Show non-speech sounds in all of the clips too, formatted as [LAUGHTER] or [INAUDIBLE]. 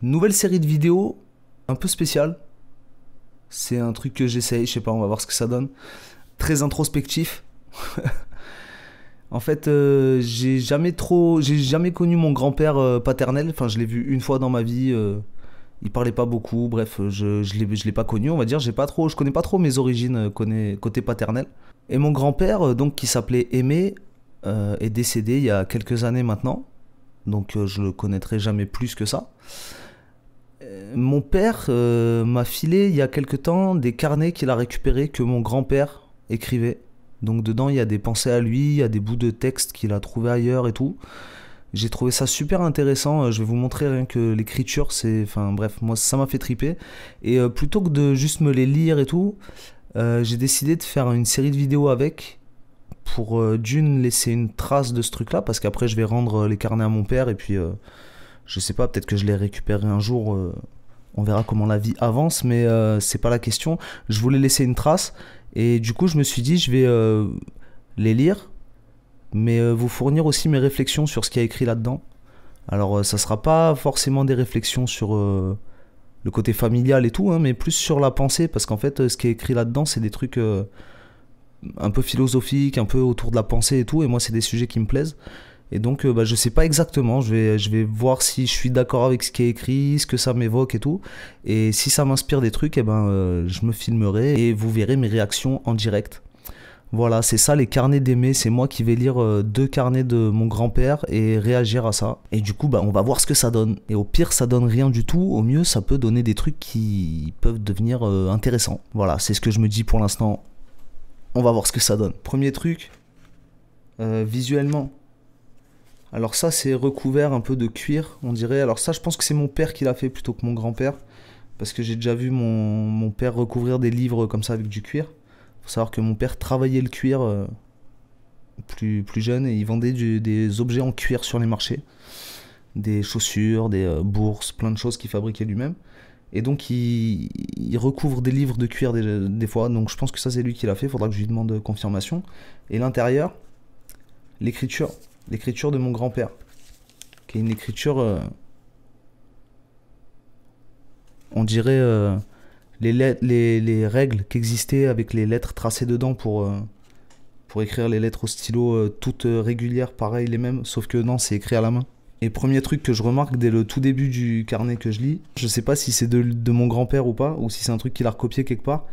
Nouvelle série de vidéos un peu spéciale. C'est un truc que j'essaye, je sais pas, on va voir ce que ça donne. Très introspectif. [LAUGHS] en fait, euh, j'ai jamais trop, j'ai jamais connu mon grand-père euh, paternel. Enfin, je l'ai vu une fois dans ma vie. Euh, il parlait pas beaucoup. Bref, euh, je ne l'ai je l'ai pas connu, on va dire. J'ai pas trop, je connais pas trop mes origines euh, côté paternel. Et mon grand-père, euh, donc qui s'appelait Aimé, est décédé il y a quelques années maintenant. Donc je le connaîtrai jamais plus que ça. mon père m'a filé il y a quelque temps des carnets qu'il a récupérés que mon grand-père écrivait. Donc dedans il y a des pensées à lui, il y a des bouts de texte qu'il a trouvé ailleurs et tout. J'ai trouvé ça super intéressant. Euh, je vais vous montrer rien que l'écriture, c'est. Enfin bref, moi ça m'a fait triper. Et euh, plutôt que de juste me les lire et tout, euh, j'ai décidé de faire une série de vidéos avec pour d'une laisser une trace de ce truc-là, parce qu'après je vais rendre les carnets à mon père et puis je sais pas, peut-être que je les récupérerai un jour. on verra comment la vie avance, mais c'est pas la question. Je voulais laisser une trace et du coup je me suis dit je vais les lire mais euh, vous fournir aussi mes réflexions sur ce qui a écrit là-dedans. Alors, ça euh, ça sera pas forcément des réflexions sur euh, le côté familial et tout, hein, mais plus sur la pensée, parce qu'en fait, ce qui est écrit là-dedans, c'est des trucs un peu philosophiques, un peu autour de la pensée et tout, et moi, c'est des sujets qui me plaisent. Et donc, je bah, je sais pas exactement, je vais, je vais voir si je suis d'accord avec ce qui est écrit, ce que ça m'évoque et tout. Et si ça m'inspire des trucs, eh ben, je me filmerai et vous verrez mes réactions en direct. Voilà, c'est ça les carnets d'aimer. C'est moi qui vais lire euh, deux carnets de mon grand-père et réagir à ça. Et du coup, bah, on va voir ce que ça donne. Et au pire, ça donne rien du tout. Au mieux, ça peut donner des trucs qui peuvent devenir euh, intéressants. Voilà, c'est ce que je me dis pour l'instant. On va voir ce que ça donne. Premier truc, euh, visuellement. Alors ça, c'est recouvert un peu de cuir, on dirait. Alors ça, je pense que c'est mon père qui l'a fait plutôt que mon grand-père. Parce que j'ai déjà vu mon père recouvrir des livres comme ça avec du cuir. Faut savoir que mon père travaillait le cuir euh, plus, plus jeune et il vendait des objets en cuir sur les marchés. Des chaussures, des euh, bourses, plein de choses qu'il fabriquait lui-même. Et donc il, recouvre des livres de cuir des, fois. Donc je pense que ça c'est lui qui l'a fait. Faudra que je lui demande confirmation. Et l'intérieur, l'écriture. L'écriture de mon grand-père. Qui est une écriture... Euh, on dirait les, règles qui existaient avec les lettres tracées dedans pour, euh, pour écrire les lettres au stylo euh, toutes euh, régulières, pareil, les mêmes, sauf que non, c'est écrit à la main. Et premier truc que je remarque dès le tout début du carnet que je lis, je sais pas si c'est de, mon grand-père ou pas, ou si c'est un truc qu'il a recopié quelque part,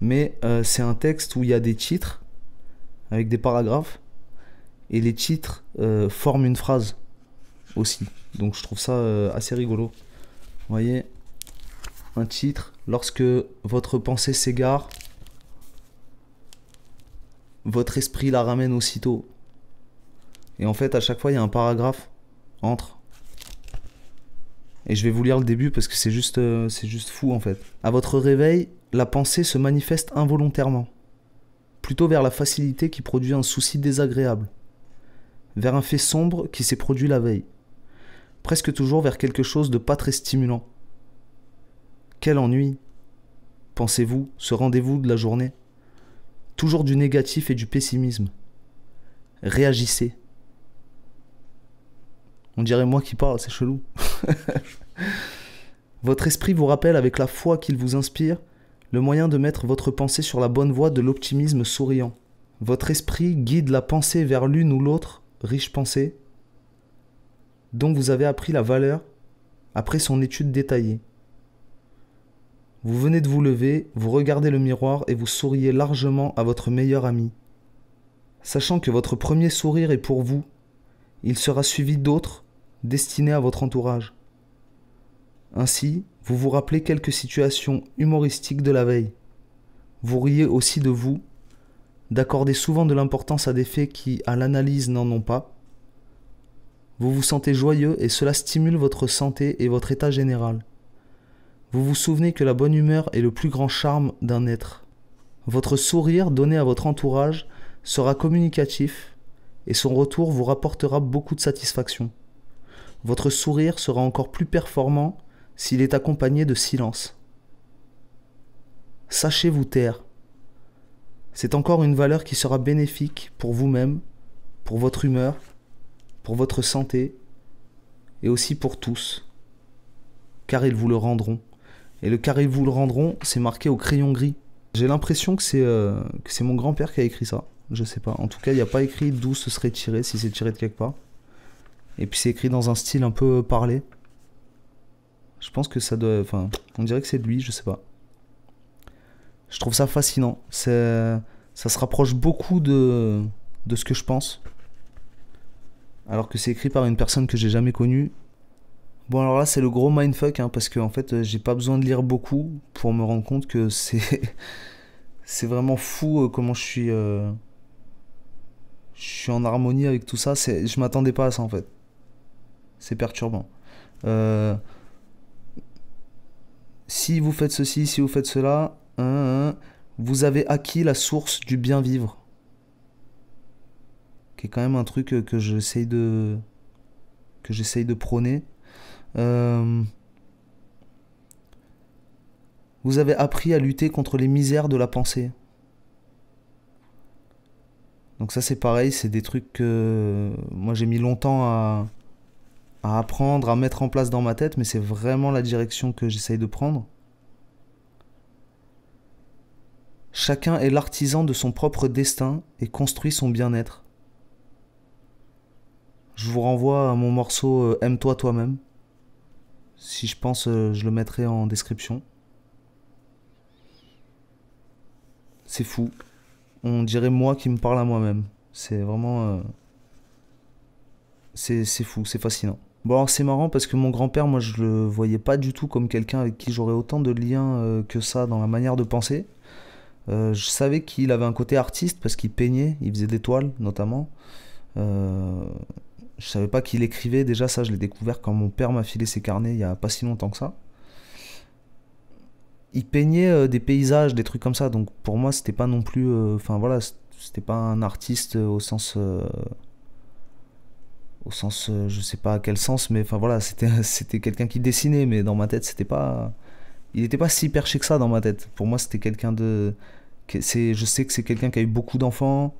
mais c'est un texte où il y a des titres avec des paragraphes, et les titres forment une phrase aussi. Donc je trouve ça assez rigolo. Vous voyez titre, lorsque votre pensée s'égare, votre esprit la ramène aussitôt. Et en fait, à chaque fois, il y a un paragraphe entre. Et je vais vous lire le début parce que c'est juste, euh, c'est juste fou en fait. À votre réveil, la pensée se manifeste involontairement, plutôt vers la facilité qui produit un souci désagréable, vers un fait sombre qui s'est produit la veille, presque toujours vers quelque chose de pas très stimulant quel ennui, pensez-vous, ce rendez-vous de la journée Toujours du négatif et du pessimisme. Réagissez. On dirait moi qui parle, c'est chelou. [LAUGHS] votre esprit vous rappelle avec la foi qu'il vous inspire le moyen de mettre votre pensée sur la bonne voie de l'optimisme souriant. Votre esprit guide la pensée vers l'une ou l'autre riche pensée dont vous avez appris la valeur après son étude détaillée. Vous venez de vous lever, vous regardez le miroir et vous souriez largement à votre meilleur ami. Sachant que votre premier sourire est pour vous, il sera suivi d'autres destinés à votre entourage. Ainsi, vous vous rappelez quelques situations humoristiques de la veille. Vous riez aussi de vous, d'accorder souvent de l'importance à des faits qui, à l'analyse, n'en ont pas. Vous vous sentez joyeux et cela stimule votre santé et votre état général. Vous vous souvenez que la bonne humeur est le plus grand charme d'un être. Votre sourire donné à votre entourage sera communicatif et son retour vous rapportera beaucoup de satisfaction. Votre sourire sera encore plus performant s'il est accompagné de silence. Sachez vous taire. C'est encore une valeur qui sera bénéfique pour vous-même, pour votre humeur, pour votre santé et aussi pour tous, car ils vous le rendront. Et le carré vous le rendront, c'est marqué au crayon gris. J'ai l'impression que c'est euh, c'est mon grand-père qui a écrit ça. Je sais pas. En tout cas, il n'y a pas écrit d'où ce serait tiré, si c'est tiré de quelque part. Et puis c'est écrit dans un style un peu parlé. Je pense que ça doit. Enfin, on dirait que c'est de lui, je sais pas. Je trouve ça fascinant. Ça se rapproche beaucoup de, de ce que je pense. Alors que c'est écrit par une personne que j'ai jamais connue Bon alors là c'est le gros mindfuck hein, parce que en fait euh, j'ai pas besoin de lire beaucoup pour me rendre compte que c'est [LAUGHS] c'est vraiment fou euh, comment euh, je suis en harmonie avec tout ça c'est je m'attendais pas à ça en fait c'est perturbant si vous faites ceci si vous faites cela hein, hein, vous avez acquis la source du bien vivre qui est quand même un truc que j'essaye de que j'essaye de prôner euh, vous avez appris à lutter contre les misères de la pensée. Donc ça c'est pareil, c'est des trucs que euh, moi j'ai mis longtemps à, apprendre, à mettre en place dans ma tête, mais c'est vraiment la direction que j'essaye de prendre. Chacun est l'artisan de son propre destin et construit son bien-être. Je vous renvoie à mon morceau euh, Aime-toi toi-même. Si je pense, euh, je le mettrai en description. C'est fou. On dirait moi qui me parle à moi-même. C'est vraiment... Euh, c'est fou, c'est fascinant. Bon alors c'est marrant parce que mon grand-père, moi je le voyais pas du tout comme quelqu'un avec qui j'aurais autant de liens euh, que ça dans la manière de penser. je savais qu'il avait un côté artiste parce qu'il peignait, il faisait des toiles notamment. Euh, je savais pas qu'il écrivait, déjà ça je l'ai découvert quand mon père m'a filé ses carnets il y a pas si longtemps que ça. Il peignait euh, des paysages, des trucs comme ça, donc pour moi c'était pas non plus... Euh, enfin voilà, c'était pas un artiste euh, au sens... au sens, je sais pas à quel sens, mais enfin voilà, [LAUGHS] c'était quelqu'un qui dessinait, mais dans ma tête c'était pas... Il n'était pas si perché que ça dans ma tête. Pour moi c'était quelqu'un de... Je sais que c'est quelqu'un qui a eu beaucoup d'enfants.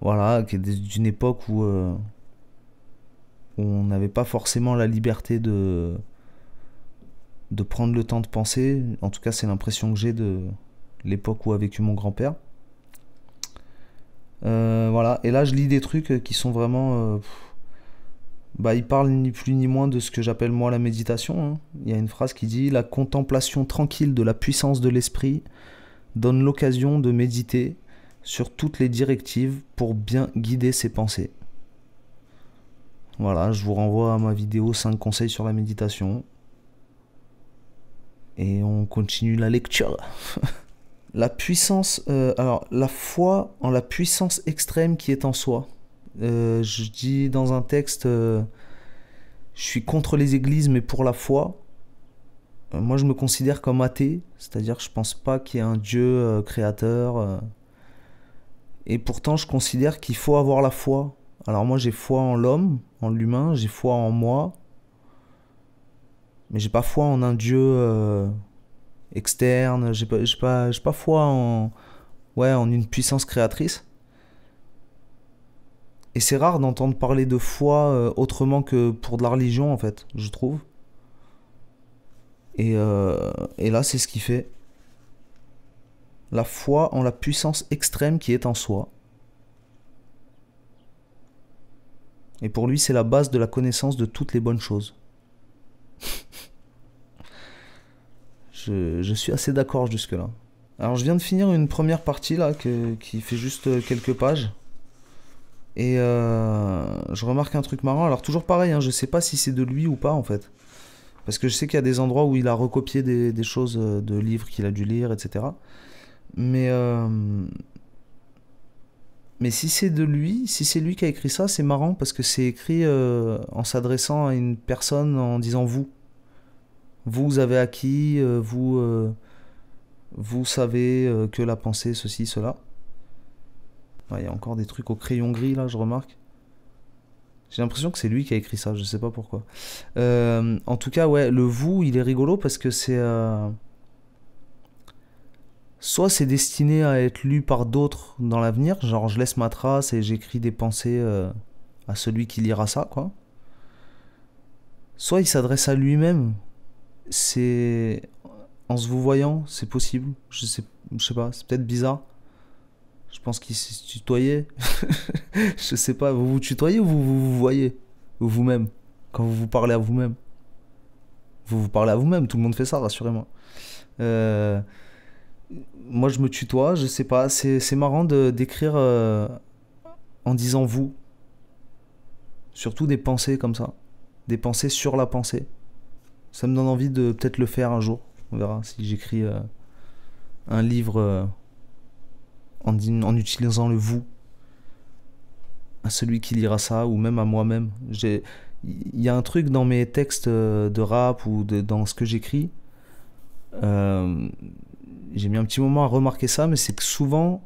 Voilà, qui est d'une époque euh, où, on n'avait pas forcément la liberté de, de prendre le temps de penser. En tout cas, c'est l'impression que j'ai de l'époque où a vécu mon grand-père. Euh, voilà, et là je lis des trucs qui sont vraiment... Euh, bah, il parle ni plus ni moins de ce que j'appelle moi la méditation. Hein. Il y a une phrase qui dit ⁇ La contemplation tranquille de la puissance de l'esprit donne l'occasion de méditer sur toutes les directives pour bien guider ses pensées. Voilà, je vous renvoie à ma vidéo 5 conseils sur la méditation. Et on continue la lecture. [LAUGHS] la puissance, euh, alors la foi en la puissance extrême qui est en soi. Euh, je dis dans un texte, euh, je suis contre les églises mais pour la foi. moi je me considère comme athée, c'est-à-dire je pense pas qu'il y ait un Dieu créateur. Et pourtant, je considère qu'il faut avoir la foi. Alors moi, j'ai foi en l'homme, en l'humain, j'ai foi en moi. Mais j'ai pas foi en un dieu euh, externe, j'ai pas, pas foi en, ouais, en une puissance créatrice. Et c'est rare d'entendre parler de foi euh, autrement que pour de la religion, en fait, je trouve. Et, euh, et là, c'est ce qui fait la foi en la puissance extrême qui est en soi. Et pour lui, c'est la base de la connaissance de toutes les bonnes choses. [LAUGHS] je, suis assez d'accord jusque-là. Alors je viens de finir une première partie là qui fait juste euh, quelques pages. Et euh, je remarque un truc marrant. Alors toujours pareil, hein, je ne sais pas si c'est de lui ou pas en fait. Parce que je sais qu'il y a des endroits où il a recopié des choses euh, de livres qu'il a dû lire, etc. Mais, euh, mais si c'est de lui, si c'est lui qui a écrit ça, c'est marrant parce que c'est écrit euh, en s'adressant à une personne en disant vous. Vous avez acquis, euh, vous, vous savez que la pensée, ceci, cela. Il y a encore des trucs au crayon gris là, je remarque. J'ai l'impression que c'est lui qui a écrit ça, je sais pas pourquoi. en tout cas, ouais, le vous, il est rigolo parce que c'est soit c'est destiné à être lu par d'autres dans l'avenir, genre je laisse ma trace et j'écris des pensées euh, à celui qui lira ça, quoi. Soit il s'adresse à lui-même, c'est en se vous voyant, c'est possible, je sais, je sais pas, c'est peut-être bizarre. Je pense qu'il s'est tutoyé. [LAUGHS] je sais pas, vous vous tutoyez ou vous vous, vous voyez Vous-même, quand vous vous parlez à vous-même. Vous vous parlez à vous-même, tout le monde fait ça, rassurez-moi. Euh, moi je me tutoie, je sais pas. C'est marrant d'écrire euh, en disant vous. Surtout des pensées comme ça. Des pensées sur la pensée. Ça me donne envie de peut-être le faire un jour. On verra si j'écris euh, un livre euh, en, en, utilisant le vous. À celui qui lira ça ou même à moi-même. Il y a un truc dans mes textes de rap ou dans ce que j'écris. Euh, j'ai mis un petit moment à remarquer ça, mais c'est que souvent,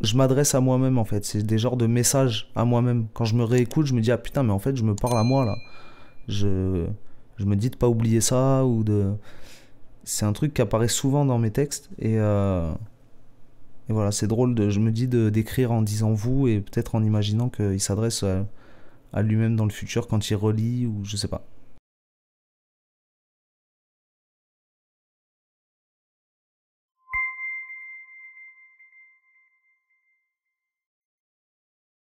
je m'adresse à moi-même en fait. C'est des genres de messages à moi-même. Quand je me réécoute, je me dis ah putain, mais en fait, je me parle à moi là. Je, me dis de pas oublier ça ou de. C'est un truc qui apparaît souvent dans mes textes et, euh, et voilà, c'est drôle. De, je me dis de d'écrire en disant vous et peut-être en imaginant qu'il s'adresse à, à lui-même dans le futur quand il relit ou je sais pas.